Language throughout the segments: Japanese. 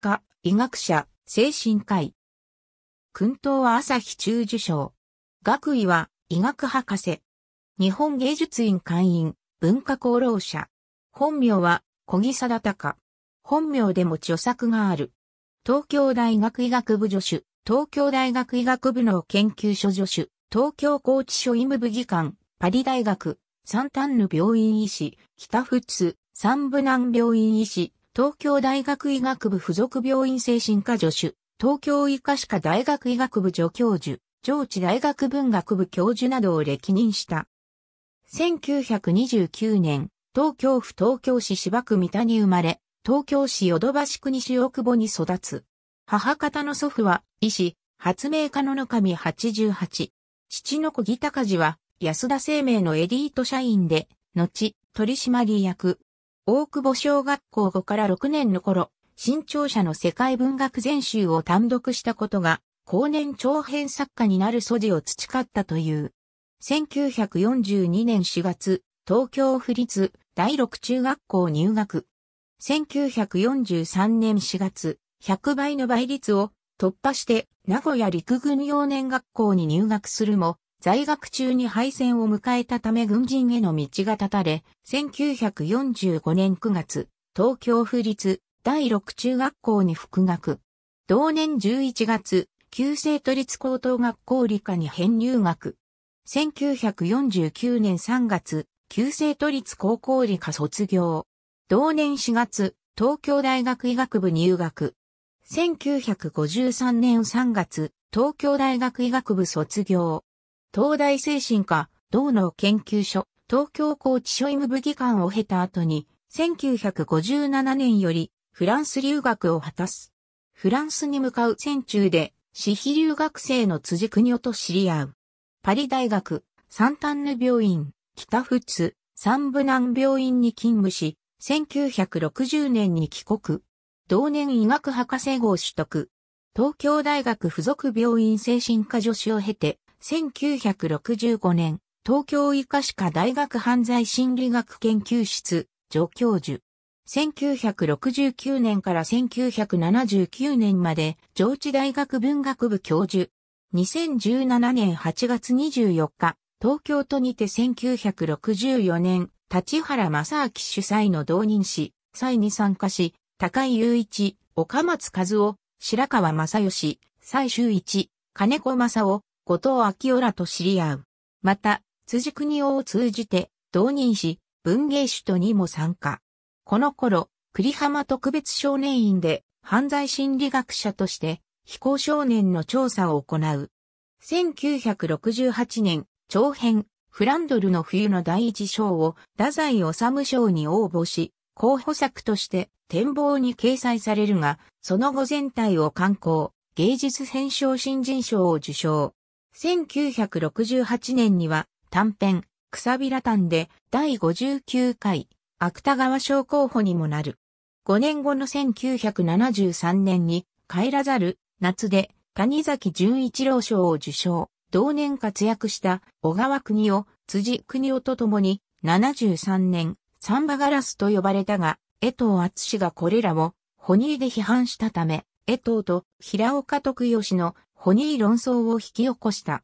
家、医学者、精神科医。訓東は朝日中受賞。学位は医学博士。日本芸術院会員、文化功労者。本名は小木貞隆。本名でも著作がある。東京大学医学部助手、東京大学医学部の研究所助手、東京高知所医務部議官、パリ大学、三ンヌ病院医師、北仏、三部南病院医師、東京大学医学部附属病院精神科助手、東京医科歯科大学医学部助教授、上智大学文学部教授などを歴任した。1929年、東京府東京市芝区三田に生まれ、東京市ヨドバシ区西大久保に育つ。母方の祖父は、医師、発明家の野上88。父の小木隆は、安田生命のエリート社員で、後、取締役、大久保小学校5から6年の頃、新潮社の世界文学全集を単独したことが、後年長編作家になる素地を培ったという。1942年4月、東京府立第六中学校入学。1943年4月、100倍の倍率を突破して名古屋陸軍幼年学校に入学するも、在学中に敗戦を迎えたため軍人への道が立たれ、1945年9月、東京府立第六中学校に復学。同年11月、旧制都立高等学校理科に編入学。1949年3月、旧制都立高校理科卒業。同年4月、東京大学医学部入学。1953年3月、東京大学医学部卒業。東大精神科、道の研究所、東京高知所医務部技官を経た後に、1957年よりフランス留学を果たす。フランスに向かう戦中で、私費留学生の辻国夫と知り合う。パリ大学、サンタンヌ病院、北仏、三部南病院に勤務し、1960年に帰国。同年医学博士号取得。東京大学附属病院精神科助手を経て、1965年、東京医科歯科大学犯罪心理学研究室、助教授。1969年から1979年まで、上智大学文学部教授。2017年8月24日、東京都にて1964年、立原正明主催の同人誌、際に参加し、高井雄一、岡松和夫、白川正義、蔡周一、金子正夫、後藤明夫らと知り合う。また、辻国夫を通じて、同人誌、文芸首都にも参加。この頃、栗浜特別少年院で犯罪心理学者として非行少年の調査を行う。1968年、長編、フランドルの冬の第一章を太宰治賞に応募し、候補作として展望に掲載されるが、その後全体を刊行、芸術編賞新人賞を受賞。1968年には短編、草びらたんで第59回芥川賞候補にもなる。5年後の1973年に帰らざる夏で谷崎潤一郎賞を受賞。同年活躍した小川国夫、辻国夫と共に73年サンバガラスと呼ばれたが、江藤厚がこれらをホニーで批判したため、江藤と平岡徳義のホニー論争を引き起こした。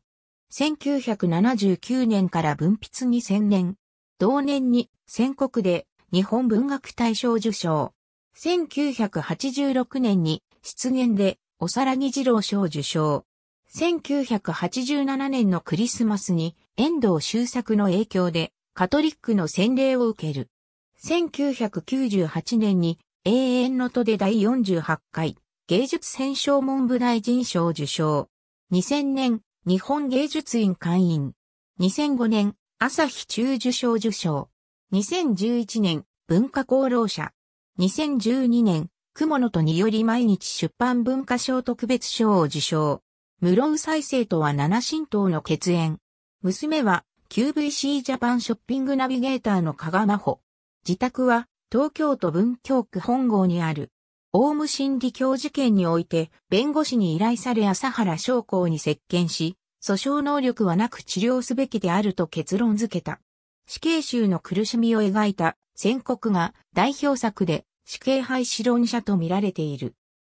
1979年から文筆に専念。同年に宣国で日本文学大賞受賞。1986年に失言でおさらぎ二郎賞受賞。1987年のクリスマスに遠藤周作の影響でカトリックの洗礼を受ける。1998年に永遠の都で第48回芸術選奨文部大臣賞受賞。2000年、日本芸術院会員。2005年、朝日中受賞受賞。2011年、文化功労者。2012年、雲野とにより毎日出版文化賞特別賞を受賞。室生再生とは七神道の血縁。娘は QVC ジャパンショッピングナビゲーターの加賀真帆。自宅は東京都文京区本郷にあるオウム真理教事件において、弁護士に依頼され朝原将校に接見し、訴訟能力はなく治療すべきであると結論付けた。死刑囚の苦しみを描いた宣告が代表作で死刑廃止論者と見られている。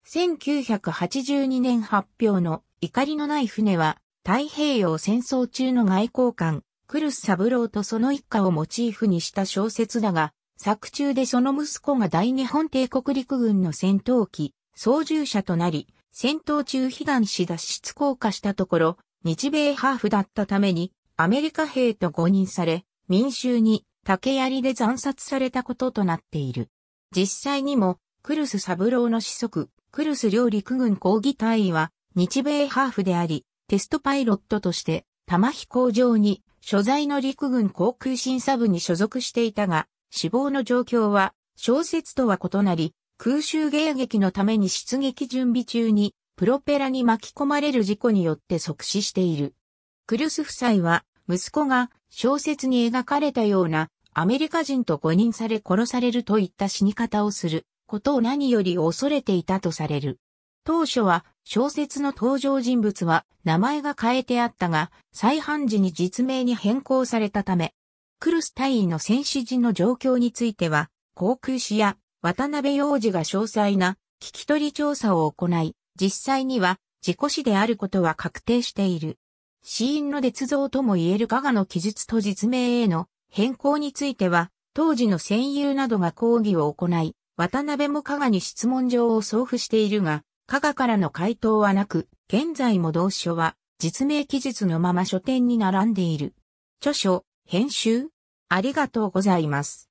1982年発表の怒りのない船は太平洋戦争中の外交官、クルス・サブローとその一家をモチーフにした小説だが、作中でその息子が大日本帝国陸軍の戦闘機、操縦者となり、戦闘中悲願し脱出降下したところ、日米ハーフだったために、アメリカ兵と誤認され、民衆に竹槍で残殺されたこととなっている。実際にも、クルスサブローの子息、クルス両陸軍抗議隊は、日米ハーフであり、テストパイロットとして、玉飛行場に、所在の陸軍航空審査部に所属していたが、死亡の状況は、小説とは異なり、空襲迎撃のために出撃準備中に、プロペラに巻き込まれる事故によって即死している。クルス夫妻は、息子が小説に描かれたような、アメリカ人と誤認され殺されるといった死に方をすることを何より恐れていたとされる。当初は小説の登場人物は名前が変えてあったが、再犯時に実名に変更されたため、クロス隊員の戦死時の状況については、航空士や渡辺洋次が詳細な聞き取り調査を行い、実際には事故死であることは確定している。死因の捏造とも言える加賀の記述と実名への変更については、当時の戦友などが抗議を行い、渡辺も加賀に質問状を送付しているが、加賀からの回答はなく、現在も同書は実名記述のまま書店に並んでいる。著書、編集、ありがとうございます。